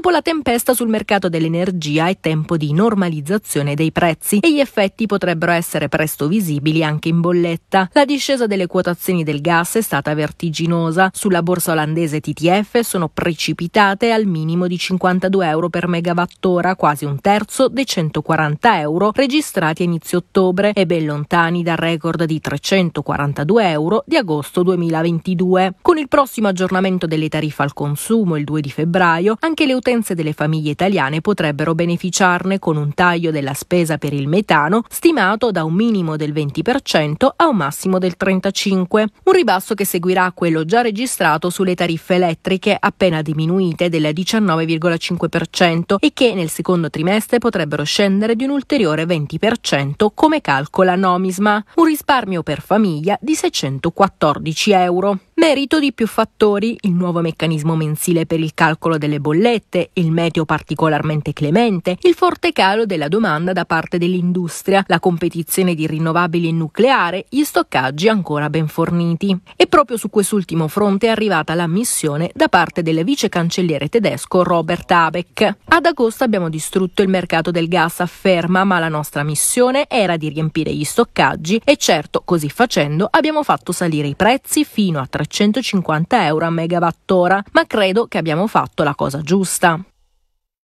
Dopo la tempesta sul mercato dell'energia è tempo di normalizzazione dei prezzi e gli effetti potrebbero essere presto visibili anche in bolletta. La discesa delle quotazioni del gas è stata vertiginosa. Sulla borsa olandese TTF sono precipitate al minimo di 52 euro per megawattora, quasi un terzo dei 140 euro registrati a inizio ottobre e ben lontani dal record di 342 euro di agosto 2022. Con il prossimo aggiornamento delle tariffe al consumo il 2 di febbraio, anche le potenze delle famiglie italiane potrebbero beneficiarne con un taglio della spesa per il metano stimato da un minimo del 20% a un massimo del 35%, un ribasso che seguirà quello già registrato sulle tariffe elettriche appena diminuite del 19,5% e che nel secondo trimestre potrebbero scendere di un ulteriore 20% come calcola Nomisma, un risparmio per famiglia di 614 euro. Merito di più fattori, il nuovo meccanismo mensile per il calcolo delle bollette, forte, il meteo particolarmente clemente, il forte calo della domanda da parte dell'industria, la competizione di rinnovabili e nucleare, gli stoccaggi ancora ben forniti. E proprio su quest'ultimo fronte è arrivata la missione da parte del vice cancelliere tedesco Robert Habeck. Ad agosto abbiamo distrutto il mercato del gas, afferma, ma la nostra missione era di riempire gli stoccaggi e certo, così facendo, abbiamo fatto salire i prezzi fino a 350 euro a megawattora, ma credo che abbiamo fatto la cosa giusta. 100.